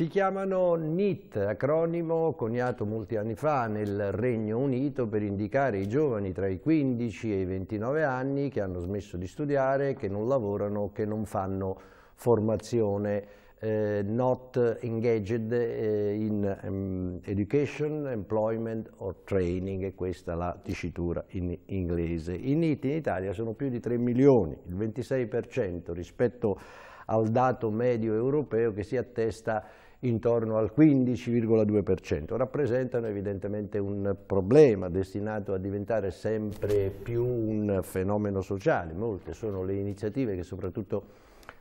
Si chiamano NEET, acronimo coniato molti anni fa nel Regno Unito per indicare i giovani tra i 15 e i 29 anni che hanno smesso di studiare, che non lavorano, che non fanno formazione, eh, not engaged eh, in um, education, employment or training, e questa è la dicitura in inglese. I NEET in Italia sono più di 3 milioni, il 26% rispetto a al dato medio europeo che si attesta intorno al 15,2%. Rappresentano evidentemente un problema destinato a diventare sempre più un fenomeno sociale. Molte sono le iniziative che soprattutto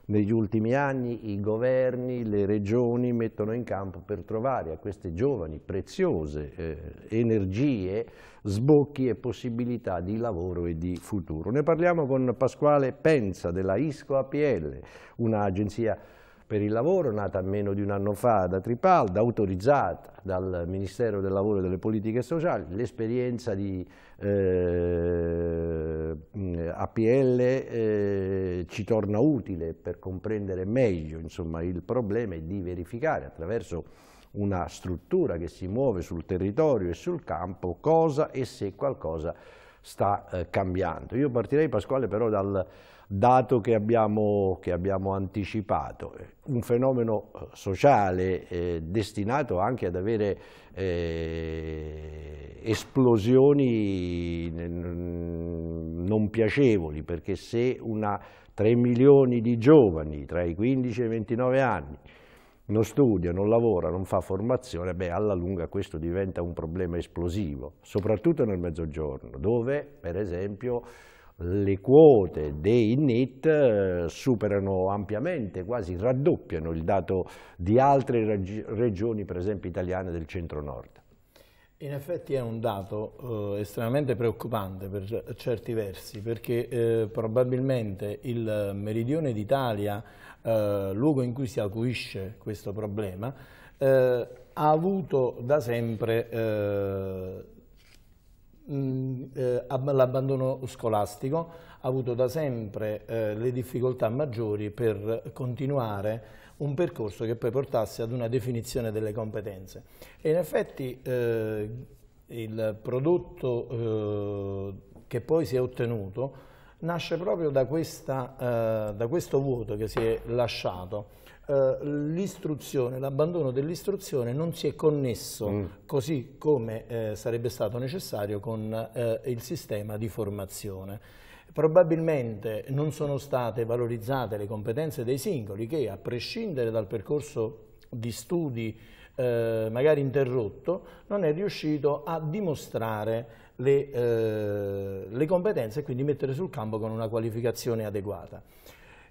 negli ultimi anni i governi, le regioni mettono in campo per trovare a queste giovani preziose eh, energie sbocchi e possibilità di lavoro e di futuro. Ne parliamo con Pasquale Penza della ISCO APL, un'agenzia per il lavoro, nata meno di un anno fa da Tripalda, autorizzata dal Ministero del Lavoro e delle Politiche Sociali, l'esperienza di eh, APL eh, ci torna utile per comprendere meglio insomma, il problema e di verificare attraverso una struttura che si muove sul territorio e sul campo cosa e se qualcosa sta eh, cambiando. Io partirei Pasquale però dal dato che abbiamo, che abbiamo anticipato, un fenomeno eh, sociale eh, destinato anche ad avere eh, esplosioni non piacevoli, perché se una, 3 milioni di giovani tra i 15 e i 29 anni non studia, non lavora, non fa formazione, beh, alla lunga questo diventa un problema esplosivo, soprattutto nel mezzogiorno, dove, per esempio, le quote dei NIT eh, superano ampiamente, quasi raddoppiano il dato di altre regioni, per esempio italiane del centro-nord. In effetti è un dato eh, estremamente preoccupante per certi versi, perché eh, probabilmente il meridione d'Italia, eh, luogo in cui si acuisce questo problema, eh, ha avuto da sempre eh, eh, l'abbandono scolastico, ha avuto da sempre le difficoltà maggiori per continuare un percorso che poi portasse ad una definizione delle competenze. E in effetti eh, il prodotto eh, che poi si è ottenuto nasce proprio da, questa, eh, da questo vuoto che si è lasciato. Eh, l'istruzione, l'abbandono dell'istruzione non si è connesso mm. così come eh, sarebbe stato necessario con eh, il sistema di formazione. Probabilmente non sono state valorizzate le competenze dei singoli che, a prescindere dal percorso di studi eh, magari interrotto, non è riuscito a dimostrare le, eh, le competenze e quindi mettere sul campo con una qualificazione adeguata.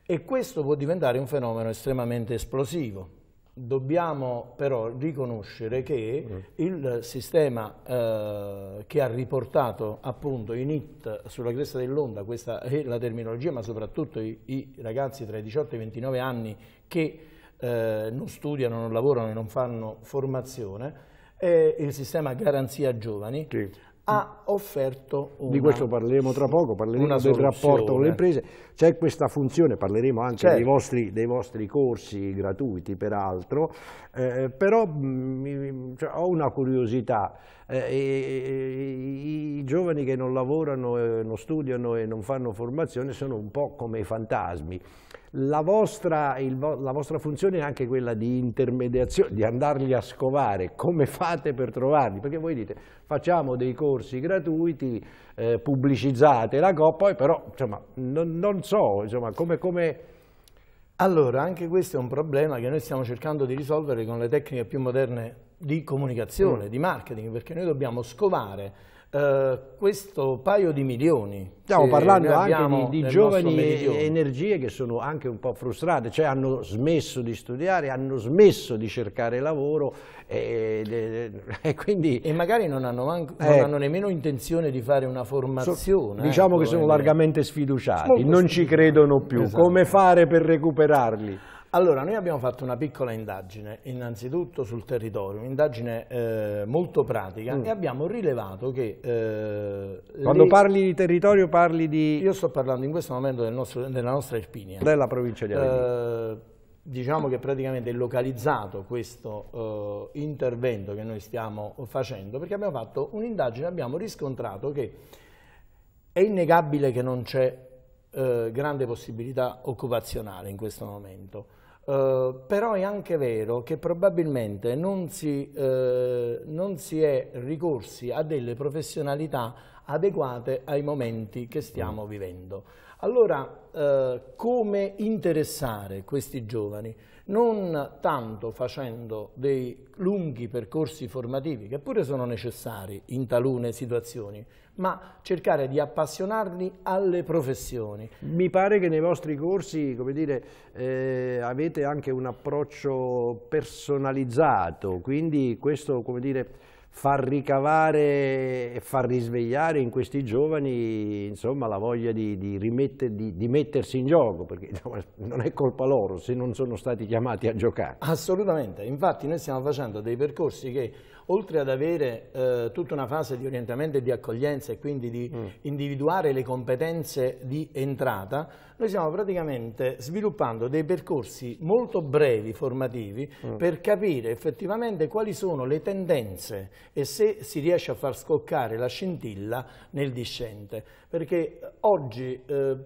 E questo può diventare un fenomeno estremamente esplosivo, dobbiamo però riconoscere che mm. il sistema eh, che ha riportato appunto in IT sulla cresta dell'onda, questa è la terminologia, ma soprattutto i, i, ragazzi tra i 18 e i 29 anni che eh, non studiano, non lavorano e non fanno formazione, è il sistema Garanzia Giovani. Sì ha offerto una, Di questo parleremo tra poco, parleremo del rapporto con le imprese. C'è questa funzione, parleremo anche certo. dei, vostri, dei, vostri, corsi gratuiti peraltro, eh, però mh, mm, cioè, ho una curiosità, eh, i, i, i, giovani che non lavorano, eh, non studiano e non fanno formazione sono un po' come i fantasmi. La vostra, il, la vostra funzione è anche quella di intermediazione, di andarli a scovare, come fate per trovarli? Perché voi dite facciamo dei corsi gratuiti, eh, pubblicizzate la COP, poi però insomma, non, non so insomma, come, come allora, anche questo è un problema che noi stiamo cercando di risolvere con le tecniche più moderne di comunicazione, mm. di marketing, perché noi dobbiamo scovare eh, questo paio di milioni. Stiamo parlando anche di, di giovani energie che sono anche un po' frustrate, cioè hanno smesso di studiare, hanno smesso di cercare lavoro e, e, e quindi... E magari non hanno, manco, eh, non hanno, nemmeno intenzione di fare una formazione. So, diciamo ecco, eh, che sono largamente sfiduciati, non ci credono più. Esatto. Come fare per recuperarli? Allora, noi abbiamo fatto una piccola indagine, innanzitutto sul territorio, un'indagine eh, molto pratica mm. e abbiamo rilevato che... Eh, Quando le... parli di territorio parli di... Io sto parlando in questo momento del nostro, della nostra Irpinia. Della provincia di Avellino. Eh, diciamo che praticamente è localizzato questo eh, intervento che noi stiamo facendo perché abbiamo fatto un'indagine e abbiamo riscontrato che è innegabile che non c'è eh, grande possibilità occupazionale in questo momento eh, però è anche vero che probabilmente non si, uh, non si, è ricorsi a delle professionalità adeguate ai momenti che stiamo vivendo. Allora, eh, come interessare questi giovani, non tanto facendo dei lunghi percorsi formativi, che pure sono necessari in talune situazioni, ma cercare di appassionarli alle professioni. Mi pare che nei vostri corsi come dire, eh, avete anche un approccio personalizzato, quindi questo, come dire, far ricavare e far risvegliare in questi giovani insomma, la voglia di, di, rimetter, di, di, mettersi in gioco, perché non è colpa loro se non sono stati chiamati a giocare. Assolutamente, infatti noi stiamo facendo dei percorsi che oltre ad avere eh, tutta una fase di orientamento e di accoglienza e quindi di mm. individuare le competenze di entrata, noi stiamo praticamente sviluppando dei percorsi molto brevi, formativi, mm. per capire effettivamente quali sono le tendenze e se si riesce a far scoccare la scintilla nel discente. Perché oggi eh,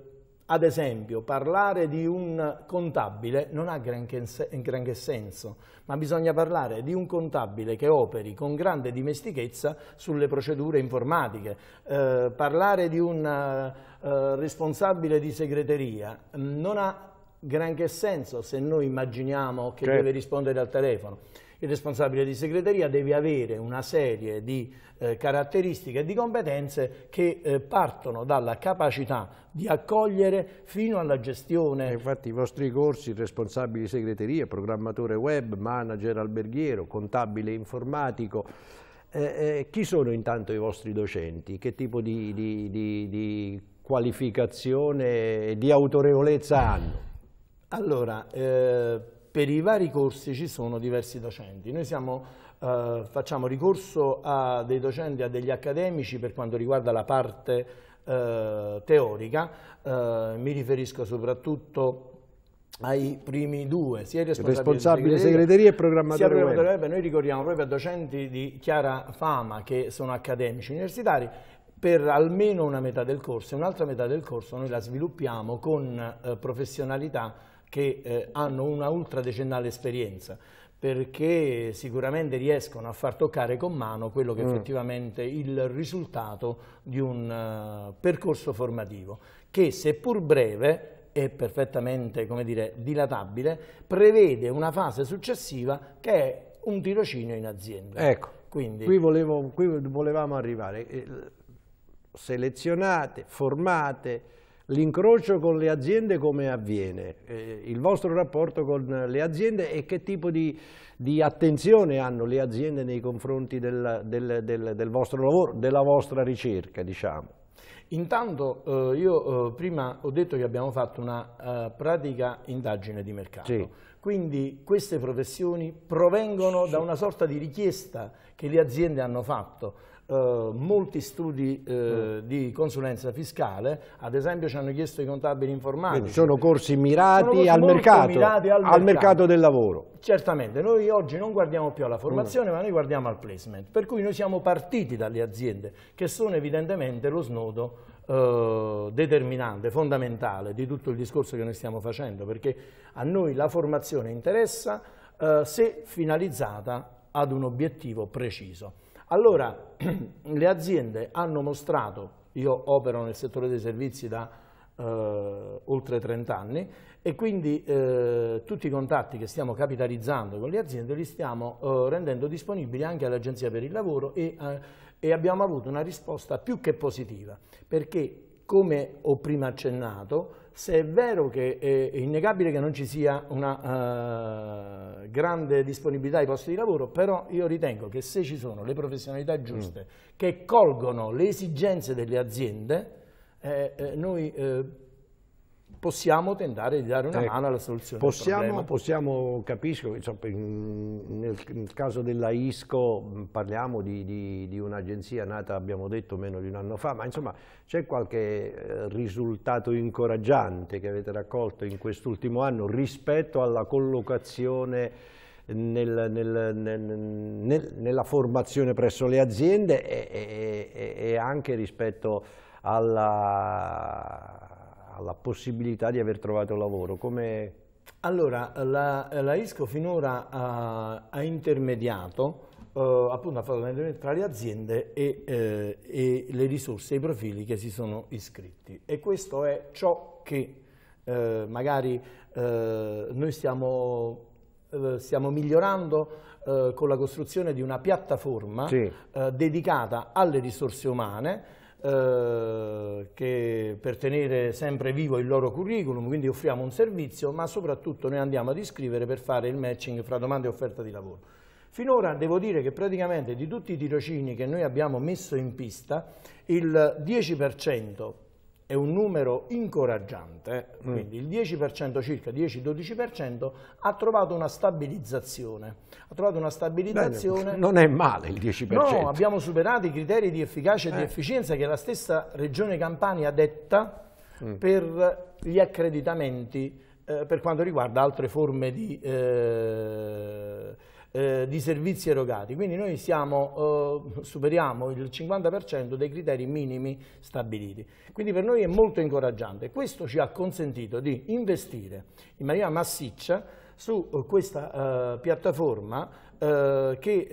ad esempio, parlare di un contabile non ha granché, granché senso, ma bisogna parlare di un contabile che operi con grande dimestichezza sulle procedure informatiche. Eh, parlare di un eh, responsabile di segreteria non ha granché senso se noi immaginiamo che certo. deve rispondere al telefono il responsabile di segreteria deve avere una serie di eh, caratteristiche e di competenze che eh, partono dalla capacità di accogliere fino alla gestione. E eh, infatti i vostri corsi, responsabile di segreteria, programmatore web, manager alberghiero, contabile informatico, eh, eh, chi sono intanto i vostri docenti? Che tipo di, di, di, di qualificazione e di autorevolezza hanno? Allora, eh, per i vari corsi ci sono diversi docenti. Noi siamo, eh, facciamo ricorso a dei docenti, a degli accademici per quanto riguarda la parte eh, teorica, eh, mi riferisco soprattutto ai primi due, sia il responsabile, responsabile segreteria e programmatore web. web. Noi ricordiamo proprio a docenti di chiara fama che sono accademici universitari per almeno una metà del corso e un'altra metà del corso noi la sviluppiamo con eh, professionalità che eh, hanno una ultra decennale esperienza perché sicuramente riescono a far toccare con mano quello che mm. effettivamente il risultato di un uh, percorso formativo che seppur breve è perfettamente dire, dilatabile, prevede una fase successiva che è un tirocinio in azienda. Ecco, Quindi, qui, volevo, qui volevamo arrivare. Eh, selezionate, formate, L'incrocio con le aziende come avviene? Eh, il vostro rapporto con le aziende e che tipo di, di attenzione hanno le aziende nei confronti del, del, del, del vostro lavoro, della vostra ricerca, diciamo? Intanto eh, io eh, prima ho detto che abbiamo fatto una eh, pratica indagine di mercato, sì. quindi queste professioni provengono sì. da una sorta di richiesta che le aziende hanno fatto eh, molti studi eh, mm. di consulenza fiscale, ad esempio ci hanno chiesto i contabili informatici. Quindi sono corsi mirati, sono corsi al, mercato, mirati al, al mercato, del lavoro. Certamente, noi oggi non guardiamo più alla formazione mm. ma noi guardiamo al placement, per cui noi siamo partiti dalle aziende che sono evidentemente lo snodo eh, determinante, fondamentale di tutto il discorso che noi stiamo facendo, perché a noi la formazione interessa eh, se finalizzata ad un obiettivo preciso. Allora, le aziende hanno mostrato, io opero nel settore dei servizi da eh, oltre 30 anni e quindi eh, tutti i contatti che stiamo capitalizzando con le aziende li stiamo eh, rendendo disponibili anche all'Agenzia per il Lavoro e, eh, e abbiamo avuto una risposta più che positiva perché, come ho prima accennato, se è vero che è innegabile che non ci sia una uh, grande disponibilità ai posti di lavoro, però io ritengo che se ci sono le professionalità mm. giuste mm. che colgono le esigenze delle aziende, eh, eh, noi eh, possiamo tentare di dare una ecco, mano alla soluzione possiamo, possiamo capisco, insomma, nel, caso della ISCO mm, parliamo di, di, di un'agenzia nata, abbiamo detto, meno di un anno fa, ma insomma c'è qualche eh, risultato incoraggiante che avete raccolto in quest'ultimo anno rispetto alla collocazione nel, nel, nel, nella formazione presso le aziende e, e, e anche rispetto alla, alla possibilità di aver trovato lavoro? Come... Allora, la, la, ISCO finora ha, ha intermediato, eh, appunto ha fatto l'intermediazione tra le aziende e, eh, e, le risorse, i profili che si sono iscritti e questo è ciò che eh, magari eh, noi stiamo, eh, stiamo migliorando eh, con la costruzione di una piattaforma sì. dedicata alle risorse umane eh, per tenere sempre vivo il loro curriculum, quindi offriamo un servizio, ma soprattutto noi andiamo ad iscrivere per fare il matching fra domanda e offerta di lavoro. Finora devo dire che praticamente di tutti i tirocini che noi abbiamo messo in pista, il 10% è un numero incoraggiante, mm. quindi il 10% circa, 10-12%, ha trovato una stabilizzazione. Ha trovato una stabilizzazione... Bene, non è male il 10%. No, abbiamo superato i criteri di efficacia e eh. di efficienza che la stessa Regione Campania detta mm. per gli accreditamenti eh, per quanto riguarda altre forme di... Eh, eh, di servizi erogati, quindi noi siamo, eh, superiamo il 50% dei criteri minimi stabiliti. Quindi per noi è molto incoraggiante. Questo ci ha consentito di investire in maniera massiccia su eh, questa eh, piattaforma eh, che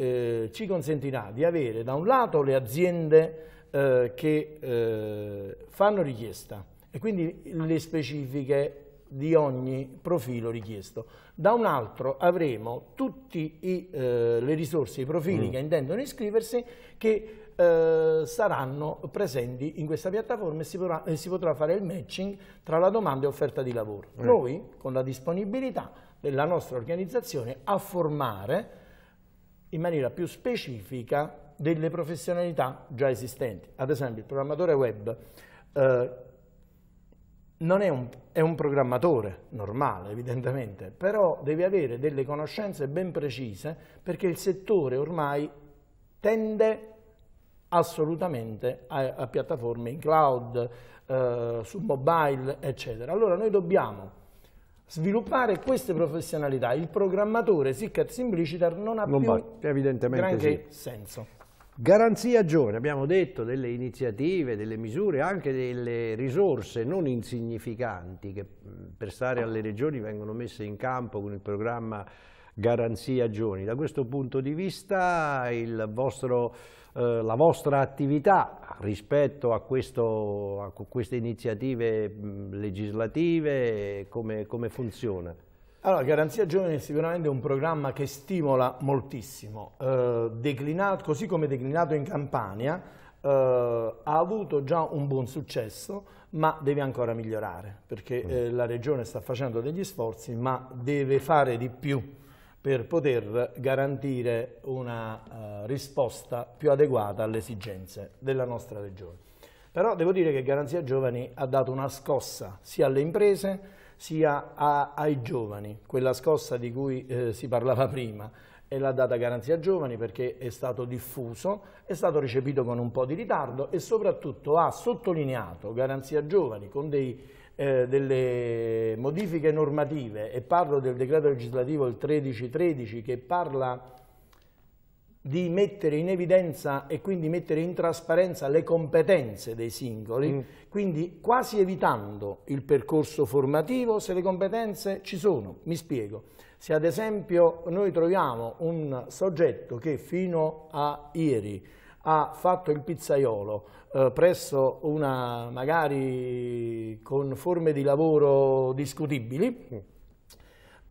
eh, ci consentirà di avere da un lato le aziende che fanno richiesta e quindi le specifiche di ogni profilo richiesto, da un altro avremo tutte eh, le risorse, i profili mm. che intendono iscriversi che eh, saranno presenti in questa piattaforma e si, potrà, e si, potrà, fare il matching tra la domanda e offerta di lavoro. Mm. Noi, con la disponibilità della nostra organizzazione, a formare in maniera più specifica delle professionalità già esistenti. Ad esempio, il programmatore web eh, non è un, è un, programmatore normale, evidentemente, però deve avere delle conoscenze ben precise perché il settore ormai tende assolutamente a, a piattaforme in cloud, eh, su mobile, eccetera. Allora noi dobbiamo sviluppare queste professionalità. Il programmatore, sic et simpliciter, non ha non più evidentemente granché sì. senso. Garanzia giovane, abbiamo detto delle iniziative, delle misure, anche delle risorse non insignificanti che per stare alle regioni vengono messe in campo con il programma Garanzia Giovani. Da questo punto di vista vostro, eh, la vostra attività rispetto a, questo, a queste iniziative legislative come, come funziona? Allora, Garanzia Giovani è sicuramente un programma che stimola moltissimo, eh, declinato, così come declinato in Campania, eh, ha avuto già un buon successo, ma deve ancora migliorare, perché mm. eh, la Regione sta facendo degli sforzi, ma deve fare di più per poter garantire una eh, risposta più adeguata alle esigenze della nostra Regione. Però devo dire che Garanzia Giovani ha dato una scossa sia alle imprese, sia a, ai giovani, quella scossa di cui eh, si parlava prima e la data garanzia giovani perché è stato diffuso, è stato recepito con un po' di ritardo e soprattutto ha sottolineato garanzia giovani con dei, eh, delle modifiche normative e parlo del decreto legislativo il 1313 che parla di mettere in evidenza e quindi mettere in trasparenza le competenze dei singoli, mm. quindi quasi evitando il percorso formativo se le competenze ci sono. Mi spiego. Se ad esempio noi troviamo un soggetto che fino a ieri ha fatto il pizzaiolo eh, presso una, magari con forme di lavoro discutibili, mm.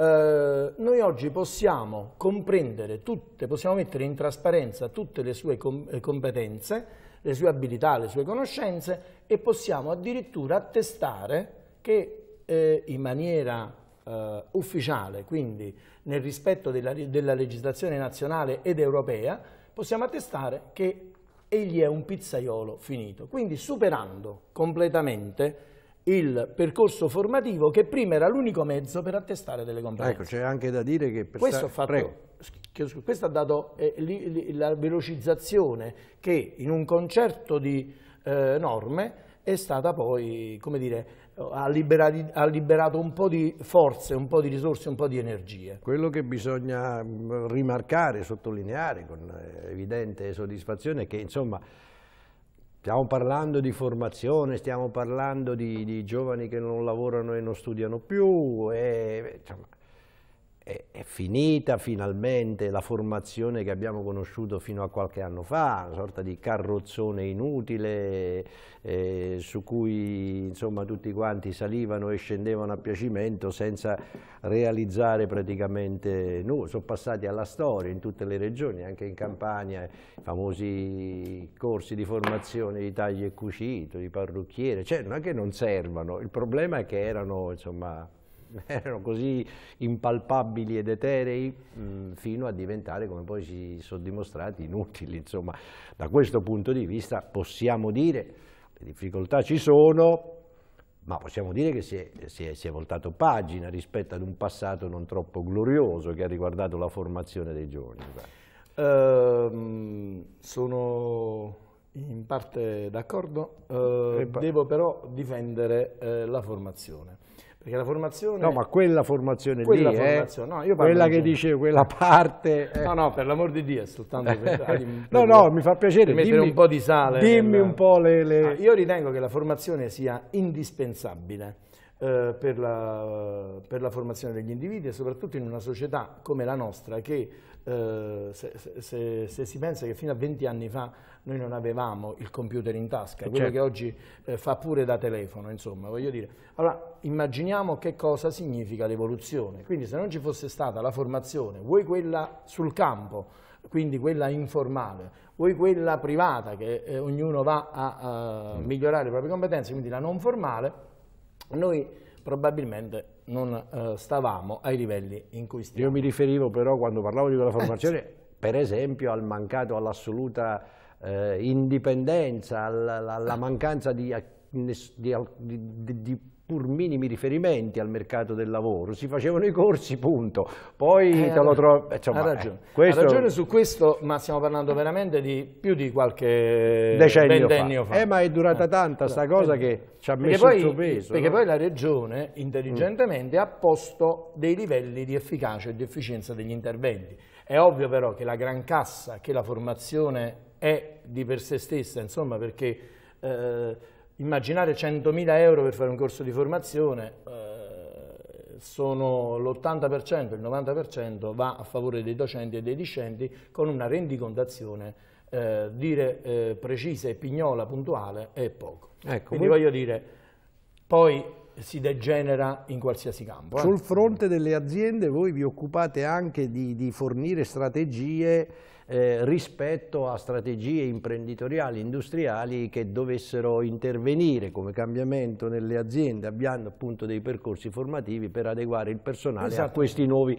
Eh, noi oggi possiamo comprendere tutte, possiamo mettere in trasparenza tutte le sue com eh, competenze, le sue abilità, le sue conoscenze e possiamo addirittura attestare che eh, in maniera eh, ufficiale, quindi nel rispetto della, della legislazione nazionale ed europea, possiamo attestare che egli è un pizzaiolo finito, quindi superando completamente il percorso formativo che prima era l'unico mezzo per attestare delle competenze. Ecco, c'è anche da dire che... Per questo, fatto, che, questo ha dato eh, li, li, la velocizzazione che in un concerto di eh, norme è stata poi, come dire, ha, liberati, ha, liberato un po' di forze, un po' di risorse, un po' di energie. Quello che bisogna mm, rimarcare, sottolineare con evidente soddisfazione è che insomma Stiamo parlando di formazione, stiamo parlando di, di giovani che non lavorano e non studiano più. E, insomma, è, è, finita finalmente la formazione che abbiamo conosciuto fino a qualche anno fa, una sorta di carrozzone inutile eh, su cui insomma, tutti quanti salivano e scendevano a piacimento senza realizzare praticamente nulla. No, sono passati alla storia in tutte le regioni, anche in Campania, i famosi corsi di formazione di taglio e cucito, di parrucchiere, cioè non è che non servano, il problema è che erano insomma erano così impalpabili ed eterei mh, mm, fino a diventare, come poi si sono dimostrati, inutili. Insomma, da questo punto di vista possiamo dire che le difficoltà ci sono, ma possiamo dire che si è, si, è, si è, voltato pagina rispetto ad un passato non troppo glorioso che ha riguardato la formazione dei giovani. Uh, sono in parte d'accordo, uh, devo però difendere uh, la formazione. Perché la formazione... No, ma quella formazione quella lì, eh, formazione, eh, no, io quella che dice quella parte... Eh. No, no, per l'amor di Dio, è soltanto per... no, no, mi fa piacere. Dimmi, un po' di sale. Dimmi nel... un po' le... le... Ah, io ritengo che la formazione sia indispensabile eh, per, la, per, la, formazione degli individui e soprattutto in una società come la nostra che eh, se, se, se, si pensa che fino a 20 anni fa noi non avevamo il computer in tasca, quello certo. che oggi eh, fa pure da telefono, insomma, voglio dire. Allora, immaginiamo che cosa significa l'evoluzione. Quindi se non ci fosse stata la formazione, vuoi quella sul campo, quindi quella informale, vuoi quella privata che eh, ognuno va a, a mm. migliorare le proprie competenze, quindi la non formale, noi probabilmente non eh, stavamo ai livelli in cui stiamo. Io mi riferivo però quando parlavo di quella eh, formazione, eh, sì. per esempio, al mancato, all'assoluta eh, indipendenza, alla, alla, mancanza di, eh, di, di, di pur minimi riferimenti al mercato del lavoro, si facevano i corsi, punto. Poi eh, te lo trovo... Eh, insomma, ha eh, ragione. Eh, questo... ha ragione su questo, ma stiamo parlando veramente di più di qualche decennio, fa. fa. Eh, ma è durata eh. tanta sta eh. cosa che ci ha messo poi, il suo peso. Perché no? poi la Regione, intelligentemente, mm. ha posto dei livelli di efficacia e di efficienza degli interventi. È ovvio però che la gran cassa, che la formazione è di per sé stessa, insomma, perché... Eh, immaginare 100.000 euro per fare un corso di formazione, eh, sono l'80%, il 90% va a favore dei docenti e dei discenti con una rendicontazione eh, dire eh, precisa e pignola, puntuale, è poco. Ecco, Quindi voglio dire, poi si degenera in qualsiasi campo. Eh? Sul fronte delle aziende voi vi occupate anche di, di fornire strategie eh, rispetto a strategie imprenditoriali, industriali che dovessero intervenire come cambiamento nelle aziende, avviando appunto dei percorsi formativi per adeguare il personale esatto. a questi nuovi,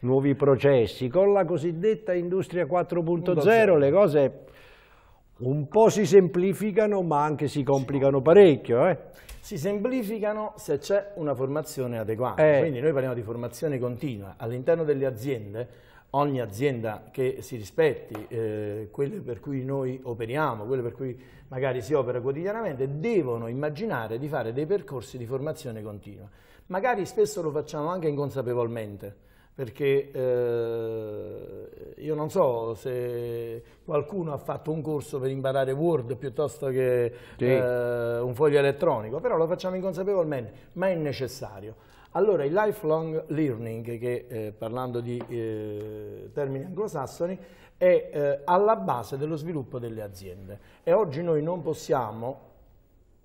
nuovi processi. Con la cosiddetta industria 4.0 le cose un po' si semplificano ma anche si complicano parecchio. Eh? Si semplificano se c'è una formazione adeguata, eh. quindi noi parliamo di formazione continua. All'interno delle aziende, ogni azienda che si rispetti, eh, quelle per cui noi operiamo, quelle per cui magari si opera quotidianamente, devono immaginare di fare dei percorsi di formazione continua. Magari spesso lo facciamo anche inconsapevolmente, perché eh, io non so se qualcuno ha fatto un corso per imparare Word piuttosto che sì. eh, un foglio elettronico, però lo facciamo inconsapevolmente, ma è necessario. Allora, il lifelong learning, che eh, parlando di eh, termini anglosassoni, è eh, alla base dello sviluppo delle aziende e oggi noi non possiamo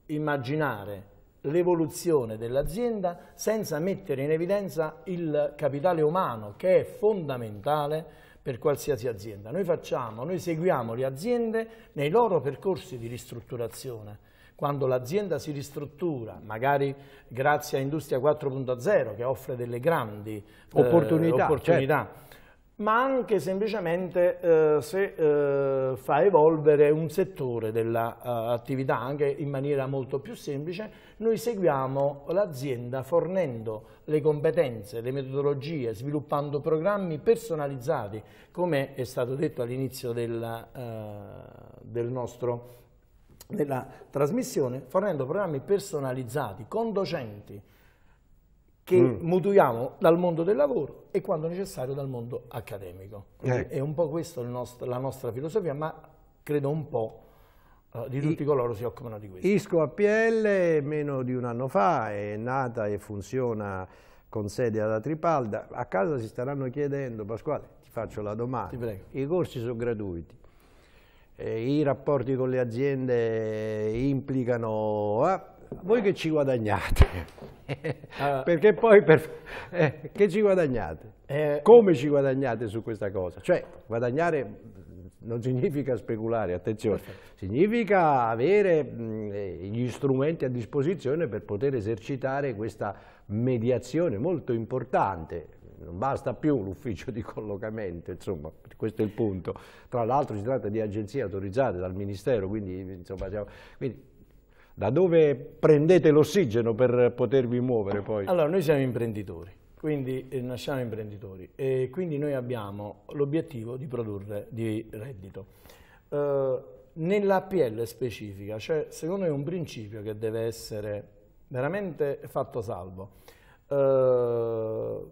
immaginare l'evoluzione dell'azienda senza mettere in evidenza il capitale umano che è fondamentale per qualsiasi azienda. Noi facciamo, noi seguiamo le aziende nei loro percorsi di ristrutturazione quando l'azienda si ristruttura, magari grazie a Industria 4.0 che offre delle grandi opportunità, eh, opportunità certo ma anche semplicemente eh, se eh, fa evolvere un settore dell'attività eh, uh, anche in maniera molto più semplice, noi seguiamo l'azienda fornendo le competenze, le metodologie, sviluppando programmi personalizzati, come è stato detto all'inizio del, uh, del nostro della trasmissione fornendo programmi personalizzati con docenti, che mm. mutuiamo dal mondo del lavoro e quando necessario dal mondo accademico. Eh. È un po' questa la nostra filosofia, ma credo un po' eh, di tutti I, coloro si occupano di questo. ISCO APL meno di un anno fa è nata e funziona con sede alla Tripalda. A casa si staranno chiedendo, Pasquale, ti faccio la domanda, i corsi sono gratuiti, eh, i rapporti con le aziende implicano... Eh, voi che ci guadagnate? Eh. Perché poi per, eh, che ci guadagnate? Eh. Come ci guadagnate su questa cosa? Cioè, guadagnare non significa speculare, attenzione, significa avere gli strumenti a disposizione per poter esercitare questa mediazione molto importante. Non basta più l'ufficio di collocamento, insomma, questo è il punto. Tra l'altro si tratta di agenzie autorizzate dal Ministero, quindi, insomma, siamo, quindi da dove prendete l'ossigeno per potervi muovere poi? Allora, noi siamo imprenditori, quindi eh, nasciamo imprenditori e quindi noi abbiamo l'obiettivo di produrre di reddito. Eh, Nell'APL specifica, cioè secondo me è un principio che deve essere veramente fatto salvo. Eh,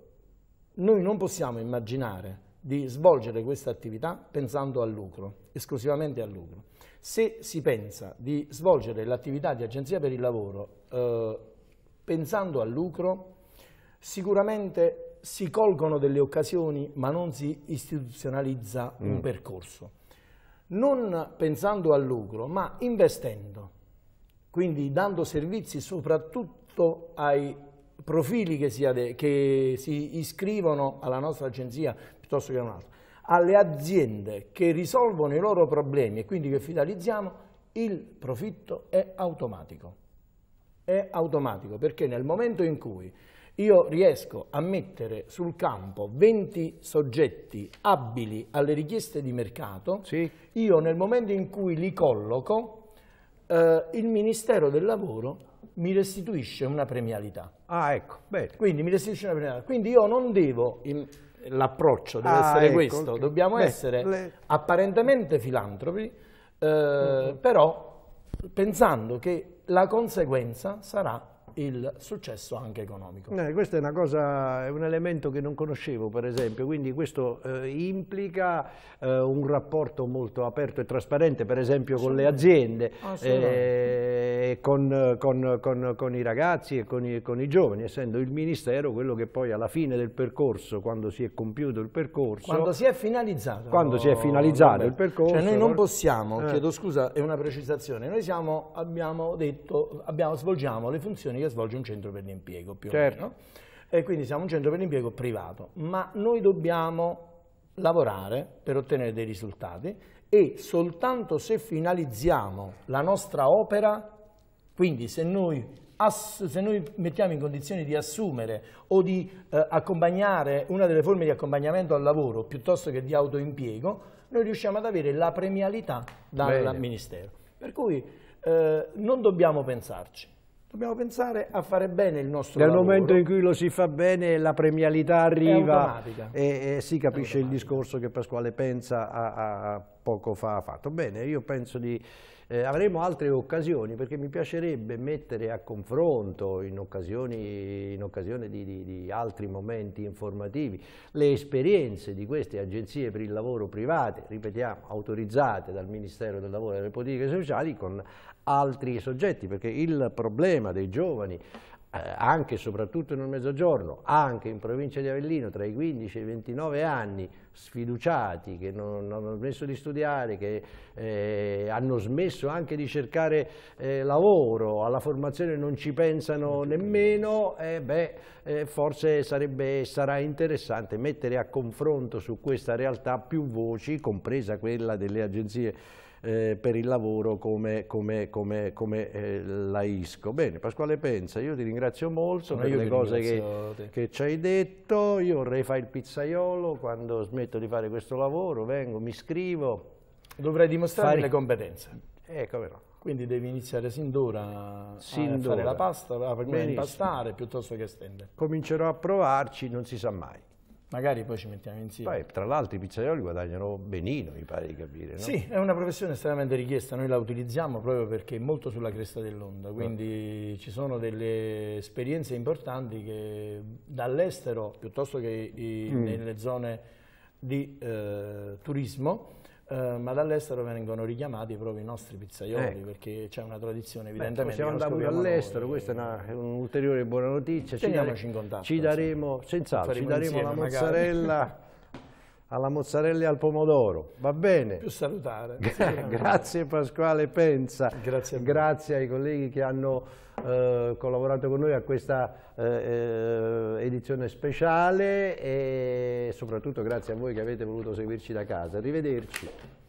noi non possiamo immaginare di svolgere questa attività pensando al lucro, esclusivamente al lucro. Se si pensa di svolgere l'attività di agenzia per il lavoro eh, pensando al lucro, sicuramente si colgono delle occasioni ma non si istituzionalizza mm. un percorso. Non pensando al lucro ma investendo, quindi dando servizi soprattutto ai profili che si, che si iscrivono alla nostra agenzia piuttosto che a un'altra alle aziende che risolvono i loro problemi e quindi che finalizziamo, il profitto è automatico. È automatico perché nel momento in cui io riesco a mettere sul campo 20 soggetti abili alle richieste di mercato, sì. io nel momento in cui li colloco, eh, il Ministero del Lavoro mi restituisce una premialità. Ah, ecco, bene. Quindi mi restituisce una premialità. Quindi io non devo... In, l'approccio deve ah, essere ecco, questo, okay. dobbiamo Beh, essere le... apparentemente filantropi, eh, mm -hmm. però pensando che la conseguenza sarà il successo anche economico. Eh, questo è, cosa, è, un elemento che non conoscevo per esempio, quindi questo eh, implica eh, un rapporto molto aperto e trasparente per esempio con le aziende, eh, con, con, con, con, i ragazzi e i, con i, giovani, essendo il Ministero quello che poi alla fine del percorso, quando si è compiuto il percorso... Quando si è finalizzato. Quando si è finalizzato vabbè. il percorso... Cioè noi non eh. possiamo, eh. chiedo scusa, è una precisazione, noi siamo, abbiamo detto, abbiamo, svolgiamo le funzioni che svolge un centro per l'impiego più certo. o meno. Certo. E quindi siamo un centro per l'impiego privato, ma noi dobbiamo lavorare per ottenere dei risultati e soltanto se finalizziamo la nostra opera, quindi se noi se noi mettiamo in condizione di assumere o di eh, accompagnare una delle forme di accompagnamento al lavoro piuttosto che di autoimpiego, noi riusciamo ad avere la premialità dal Bene. Ministero. Per cui eh, non dobbiamo pensarci. Dobbiamo pensare a fare bene il nostro Nel lavoro. Nel momento in cui lo si fa bene la premialità arriva e, e, si capisce il discorso che Pasquale Pensa a, a poco fa ha fatto. Bene, io penso di... Eh, avremo altre occasioni perché mi piacerebbe mettere a confronto in, occasioni, in occasione di, di, di, altri momenti informativi le esperienze di queste agenzie per il lavoro private, ripetiamo, autorizzate dal Ministero del Lavoro e delle Politiche Sociali con altri soggetti, perché il problema dei giovani eh, anche e soprattutto nel mezzogiorno, anche in provincia di Avellino, tra i 15 e i 29 anni, sfiduciati, che non, non hanno smesso di studiare, che eh, hanno smesso anche di cercare eh, lavoro, alla formazione non ci pensano nemmeno, eh, beh, eh, forse sarebbe, sarà interessante mettere a confronto su questa realtà più voci, compresa quella delle agenzie eh, per il lavoro come, come, come, come eh, la Bene, Pasquale Pensa, io ti ringrazio molto Sono per le cose che, che, ci hai detto, io vorrei fare il pizzaiolo, quando smetto di fare questo lavoro vengo, mi scrivo. Dovrei dimostrare fare... le competenze. Ecco, eh, vero. Quindi devi iniziare sin d'ora a fare la pasta, a impastare piuttosto che stendere. Comincerò a provarci, non si sa mai. Magari poi ci mettiamo insieme. Poi, tra l'altro i pizzaioli guadagnano benino, mi pare di capire. No? Sì, è una professione estremamente richiesta, noi la utilizziamo proprio perché è molto sulla cresta dell'onda, quindi no. Ah. ci sono delle esperienze importanti che dall'estero, piuttosto che i, mm. nelle zone di eh, turismo, eh, ma dall'estero vengono richiamati proprio i nostri pizzaioli eh. perché c'è una tradizione evidentemente. Beh, siamo andati all'estero, questa è eh. una, un'ulteriore buona notizia. Teniamoci ci, in contatto. Ci daremo, senz'altro, ci daremo insieme, la mozzarella. alla mozzarella e al pomodoro. Va bene? Più salutare. grazie Pasquale Pensa. Grazie, a grazie ai colleghi che hanno eh, collaborato con noi a questa eh, eh, edizione speciale e soprattutto grazie a voi che avete voluto seguirci da casa. Arrivederci.